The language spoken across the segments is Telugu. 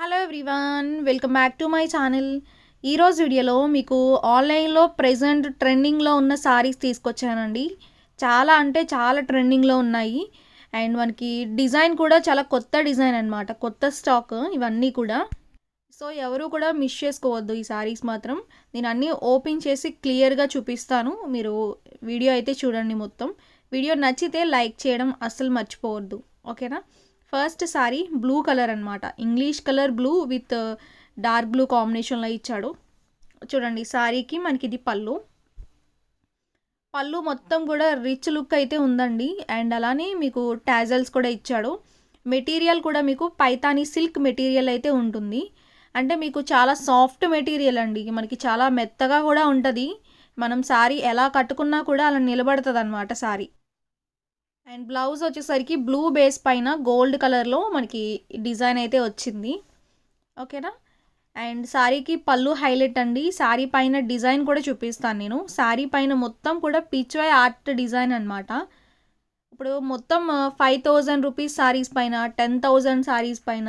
hello everyone welcome back to my channel ఈరోజు వీడియోలో మీకు ఆన్లైన్లో ప్రజెంట్ ట్రెండింగ్లో ఉన్న సారీస్ తీసుకొచ్చానండి చాలా అంటే చాలా ట్రెండింగ్లో ఉన్నాయి అండ్ మనకి డిజైన్ కూడా చాలా కొత్త డిజైన్ అనమాట కొత్త స్టాక్ ఇవన్నీ కూడా సో ఎవరు కూడా మిస్ చేసుకోవద్దు ఈ సారీస్ మాత్రం నేను అన్నీ ఓపెన్ చేసి క్లియర్గా చూపిస్తాను మీరు వీడియో అయితే చూడండి మొత్తం వీడియో నచ్చితే లైక్ చేయడం అస్సలు మర్చిపోవద్దు ఓకేనా ఫస్ట్ సారీ బ్లూ కలర్ అనమాట English colour blue with dark blue కాంబినేషన్లో ఇచ్చాడు చూడండి సారీకి మనకి ఇది పళ్ళు పళ్ళు మొత్తం కూడా రిచ్ లుక్ అయితే ఉందండి అండ్ అలానే మీకు టాజల్స్ కూడా ఇచ్చాడు మెటీరియల్ కూడా మీకు పైతానీ సిల్క్ మెటీరియల్ అయితే ఉంటుంది అంటే మీకు చాలా సాఫ్ట్ మెటీరియల్ అండి మనకి చాలా మెత్తగా కూడా ఉంటుంది మనం సారీ ఎలా కట్టుకున్నా కూడా అలా నిలబడుతుంది అనమాట సారీ అండ్ బ్లౌజ్ వచ్చేసరికి బ్లూ బేస్ పైన గోల్డ్ కలర్లో మనకి డిజైన్ అయితే వచ్చింది ఓకేనా అండ్ శారీకి పళ్ళు హైలైట్ అండి శారీ పైన డిజైన్ కూడా చూపిస్తాను నేను శారీ పైన మొత్తం కూడా పిచ్వై ఆర్ట్ డిజైన్ అనమాట ఇప్పుడు మొత్తం ఫైవ్ థౌజండ్ రూపీస్ శారీస్ పైన టెన్ థౌజండ్ శారీస్ పైన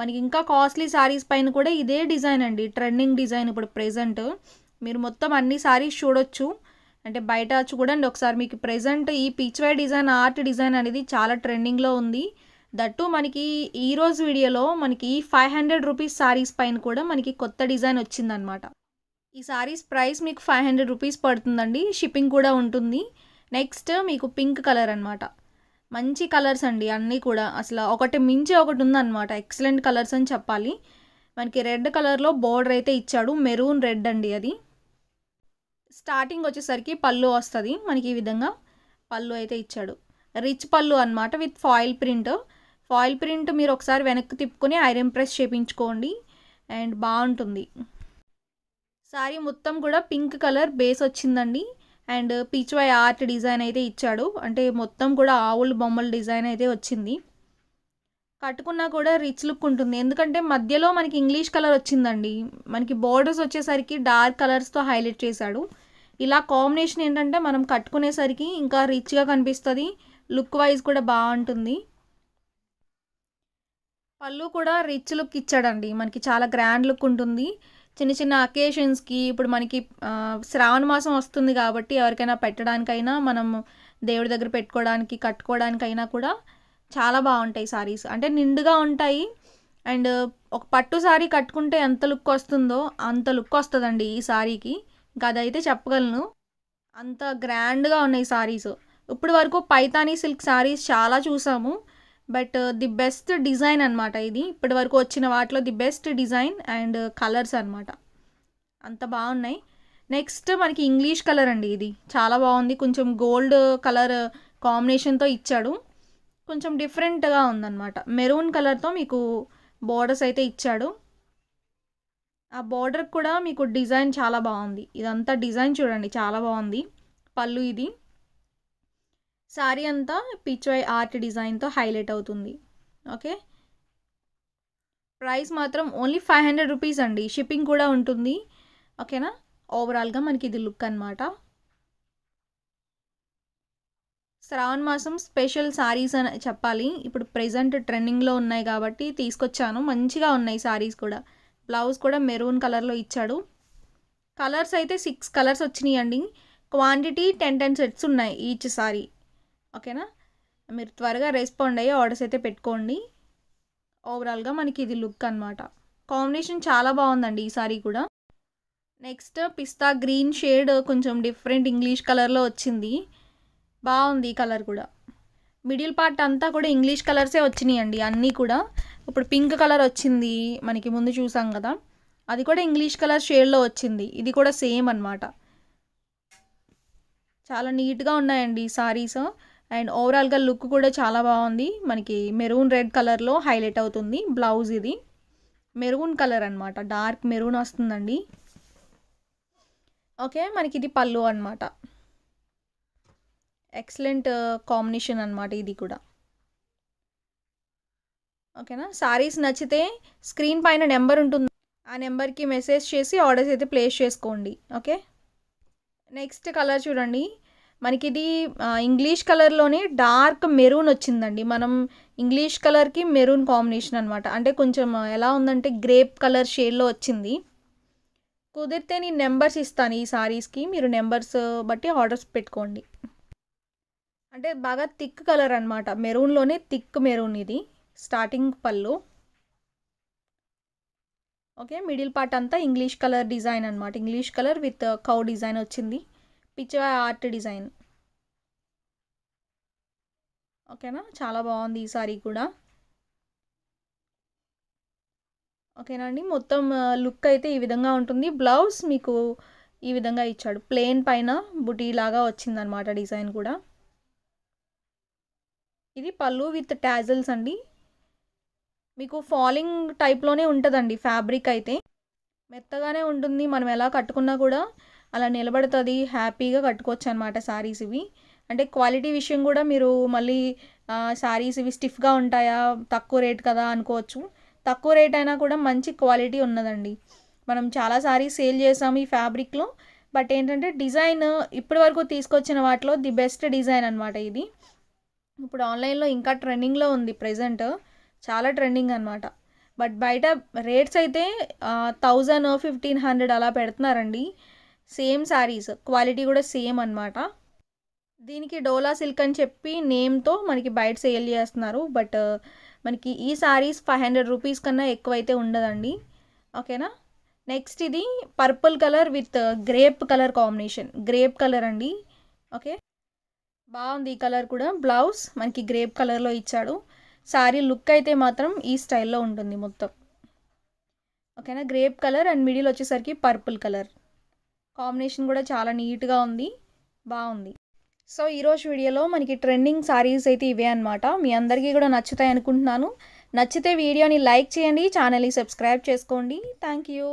మనకి ఇంకా కాస్ట్లీ శారీస్ పైన కూడా ఇదే డిజైన్ అండి ట్రెండింగ్ డిజైన్ ఇప్పుడు ప్రజెంట్ మీరు మొత్తం అన్ని శారీస్ చూడొచ్చు అంటే బయట చూడండి ఒకసారి మీకు ప్రజెంట్ ఈ పిచ్వే డిజైన్ ఆర్ట్ డిజైన్ అనేది చాలా ట్రెండింగ్లో ఉంది దట్టు మనకి ఈరోజు వీడియోలో మనకి ఈ ఫైవ్ హండ్రెడ్ రూపీస్ శారీస్ పైన కూడా మనకి కొత్త డిజైన్ వచ్చిందనమాట ఈ శారీస్ ప్రైస్ మీకు ఫైవ్ హండ్రెడ్ రూపీస్ పడుతుందండి షిప్పింగ్ కూడా ఉంటుంది నెక్స్ట్ మీకు పింక్ కలర్ అనమాట మంచి కలర్స్ అండి అన్నీ కూడా అసలు ఒకటి మించి ఒకటి ఉందన్నమాట ఎక్సలెంట్ కలర్స్ అని చెప్పాలి మనకి రెడ్ కలర్లో బోర్డర్ అయితే ఇచ్చాడు మెరూన్ రెడ్ అండి అది స్టార్టింగ్ వచ్చేసరికి పళ్ళు వస్తుంది మనకి ఈ విధంగా పళ్ళు అయితే ఇచ్చాడు రిచ్ పళ్ళు అనమాట with foil print foil print మీరు ఒకసారి వెనక్కి తిప్పుకొని ఐరన్ ప్రెస్ చేపించుకోండి అండ్ బాగుంటుంది శారీ మొత్తం కూడా పింక్ కలర్ బేస్ వచ్చిందండి and Pichwai art design అయితే ఇచ్చాడు అంటే మొత్తం కూడా ఆవుల బొమ్మల డిజైన్ అయితే వచ్చింది కట్టుకున్నా కూడా రిచ్ లుక్ ఉంటుంది ఎందుకంటే మధ్యలో మనకి ఇంగ్లీష్ కలర్ వచ్చిందండి మనకి బోర్డర్స్ వచ్చేసరికి డార్క్ కలర్స్తో హైలైట్ చేశాడు ఇలా కాంబినేషన్ ఏంటంటే మనం కట్టుకునేసరికి ఇంకా రిచ్గా కనిపిస్తుంది లుక్ వైజ్ కూడా బాగుంటుంది పళ్ళు కూడా రిచ్ లుక్ ఇచ్చాడండి మనకి చాలా గ్రాండ్ లుక్ ఉంటుంది చిన్న చిన్న అకేషన్స్కి ఇప్పుడు మనకి శ్రావణ మాసం వస్తుంది కాబట్టి ఎవరికైనా పెట్టడానికైనా మనం దేవుడి దగ్గర పెట్టుకోవడానికి కట్టుకోవడానికైనా కూడా చాలా బాగుంటాయి సారీస్ అంటే నిండుగా ఉంటాయి అండ్ ఒక పట్టు సారీ కట్టుకుంటే ఎంత లుక్ వస్తుందో అంత లుక్ వస్తుందండి ఈ సారీకి ఇంకా అదైతే చెప్పగలను అంత గ్రాండ్గా ఉన్నాయి సారీస్ ఇప్పుడు వరకు పైతానీ సిల్క్ సారీస్ చాలా చూసాము బట్ ది బెస్ట్ డిజైన్ అనమాట ఇది ఇప్పటి వరకు వచ్చిన వాటిలో the best design and colours అనమాట అంత బాగున్నాయి నెక్స్ట్ మనకి ఇంగ్లీష్ కలర్ అండి ఇది చాలా బాగుంది కొంచెం గోల్డ్ కలర్ కాంబినేషన్తో ఇచ్చాడు కొంచెం డిఫరెంట్గా ఉందన్నమాట మెరూన్ కలర్తో మీకు బార్డర్స్ అయితే ఇచ్చాడు ఆ బార్డర్ కూడా మీకు డిజైన్ చాలా బాగుంది ఇదంతా డిజైన్ చూడండి చాలా బాగుంది పళ్ళు ఇది శారీ అంతా పిచ్వై ఆర్ట్ డిజైన్తో హైలైట్ అవుతుంది ఓకే ప్రైస్ మాత్రం ఓన్లీ ఫైవ్ హండ్రెడ్ రూపీస్ అండి షిప్పింగ్ కూడా ఉంటుంది ఓకేనా ఓవరాల్గా మనకి ఇది లుక్ అనమాట శ్రావణ మాసం స్పెషల్ శారీస్ అని చెప్పాలి ఇప్పుడు ప్రజెంట్ ట్రెండింగ్లో ఉన్నాయి కాబట్టి తీసుకొచ్చాను మంచిగా ఉన్నాయి శారీస్ కూడా బ్లౌజ్ కూడా మెరూన్ కలర్లో ఇచ్చాడు కలర్స్ అయితే సిక్స్ కలర్స్ వచ్చినాయి అండి క్వాంటిటీ టెన్ టెన్ సెట్స్ ఉన్నాయి ఈచ్ సారీ ఓకేనా మీరు త్వరగా రెస్పాండ్ అయ్యి ఆర్డర్స్ అయితే పెట్టుకోండి ఓవరాల్గా మనకి ఇది లుక్ అనమాట కాంబినేషన్ చాలా బాగుందండి ఈ సారీ కూడా నెక్స్ట్ పిస్తా గ్రీన్ షేడ్ కొంచెం డిఫరెంట్ ఇంగ్లీష్ కలర్లో వచ్చింది బాగుంది ఈ కలర్ కూడా మిడిల్ పార్ట్ అంతా కూడా ఇంగ్లీష్ కలర్సే అండి అన్నీ కూడా ఇప్పుడు పింక్ కలర్ వచ్చింది మనకి ముందు చూసాం కదా అది కూడా ఇంగ్లీష్ కలర్ షేడ్లో వచ్చింది ఇది కూడా సేమ్ అనమాట చాలా నీట్గా ఉన్నాయండి సారీస్ అండ్ ఓవరాల్గా లుక్ కూడా చాలా బాగుంది మనకి మెరూన్ రెడ్ కలర్లో హైలైట్ అవుతుంది బ్లౌజ్ ఇది మెరూన్ కలర్ అనమాట డార్క్ మెరూన్ వస్తుందండి ఓకే మనకి ఇది పళ్ళు అనమాట ఎక్సలెంట్ కాంబినేషన్ అనమాట ఇది కూడా ఓకేనా సారీస్ నచ్చితే స్క్రీన్ పైన నెంబర్ ఉంటుంది ఆ నెంబర్కి మెసేజ్ చేసి ఆర్డర్స్ అయితే ప్లేస్ చేసుకోండి ఓకే నెక్స్ట్ కలర్ చూడండి మనకి ఇది ఇంగ్లీష్ కలర్లోనే డార్క్ మెరూన్ వచ్చిందండి మనం ఇంగ్లీష్ కలర్కి మెరూన్ కాంబినేషన్ అనమాట అంటే కొంచెం ఎలా ఉందంటే గ్రేప్ కలర్ షేడ్లో వచ్చింది కుదిరితే నేను నెంబర్స్ ఇస్తాను ఈ సారీస్కి మీరు నెంబర్స్ బట్టి ఆర్డర్స్ పెట్టుకోండి అంటే బాగా థిక్ కలర్ అనమాట మెరూన్లోనే థిక్ మెరూన్ ఇది starting pallu okay middle part అంతా ఇంగ్లీష్ కలర్ డిజైన్ అనమాట English colour with cow design వచ్చింది పిచ్చ ఆర్ట్ డిజైన్ ఓకేనా చాలా బాగుంది ఈ సారీ కూడా ఓకేనా అండి మొత్తం లుక్ అయితే ఈ విధంగా ఉంటుంది బ్లౌజ్ మీకు ఈ విధంగా ఇచ్చాడు ప్లేన్ పైన బుటీ లాగా వచ్చిందనమాట డిజైన్ కూడా ఇది పళ్ళు విత్ ట్యాజిల్స్ అండి మీకు ఫాలింగ్ టైప్లోనే ఉంటుందండి ఫ్యాబ్రిక్ అయితే మెత్తగానే ఉంటుంది మనం ఎలా కట్టుకున్నా కూడా అలా నిలబడుతుంది హ్యాపీగా కట్టుకోవచ్చు అనమాట శారీస్ ఇవి అంటే క్వాలిటీ విషయం కూడా మీరు మళ్ళీ శారీస్ ఇవి స్టిఫ్గా ఉంటాయా తక్కువ రేట్ కదా అనుకోవచ్చు తక్కువ రేట్ అయినా కూడా మంచి క్వాలిటీ ఉన్నదండి మనం చాలా శారీస్ సేల్ చేసాము ఈ ఫ్యాబ్రిక్లో బట్ ఏంటంటే డిజైన్ ఇప్పటి వరకు తీసుకొచ్చిన వాటిలో ది బెస్ట్ డిజైన్ అనమాట ఇది ఇప్పుడు ఆన్లైన్లో ఇంకా ట్రెండింగ్లో ఉంది ప్రజెంట్ చాలా ట్రెండింగ్ అనమాట బట్ బయట రేట్స్ అయితే థౌజండ్ ఫిఫ్టీన్ హండ్రెడ్ అలా పెడుతున్నారండి సేమ్ శారీస్ క్వాలిటీ కూడా సేమ్ అనమాట దీనికి డోలా సిల్క్ అని చెప్పి నేమ్తో మనకి బయట సేల్ చేస్తున్నారు బట్ మనకి ఈ శారీస్ ఫైవ్ హండ్రెడ్ రూపీస్ కన్నా ఎక్కువైతే ఉండదండి ఓకేనా నెక్స్ట్ ఇది purple colour with grape colour combination grape colour అండి ఓకే బాగుంది ఈ కలర్ కూడా బ్లౌజ్ మనకి గ్రేప్ కలర్లో ఇచ్చాడు శారీ లుక్ అయితే మాత్రం ఈ స్టైల్లో ఉంటుంది మొత్తం ఓకేనా గ్రేప్ కలర్ అండ్ మిడిల్ వచ్చేసరికి పర్పుల్ కలర్ కాంబినేషన్ కూడా చాలా నీట్గా ఉంది బాగుంది సో ఈరోజు వీడియోలో మనకి ట్రెండింగ్ శారీస్ అయితే ఇవే అనమాట మీ అందరికీ కూడా నచ్చుతాయి అనుకుంటున్నాను నచ్చితే వీడియోని లైక్ చేయండి ఛానల్ని సబ్స్క్రైబ్ చేసుకోండి థ్యాంక్ యూ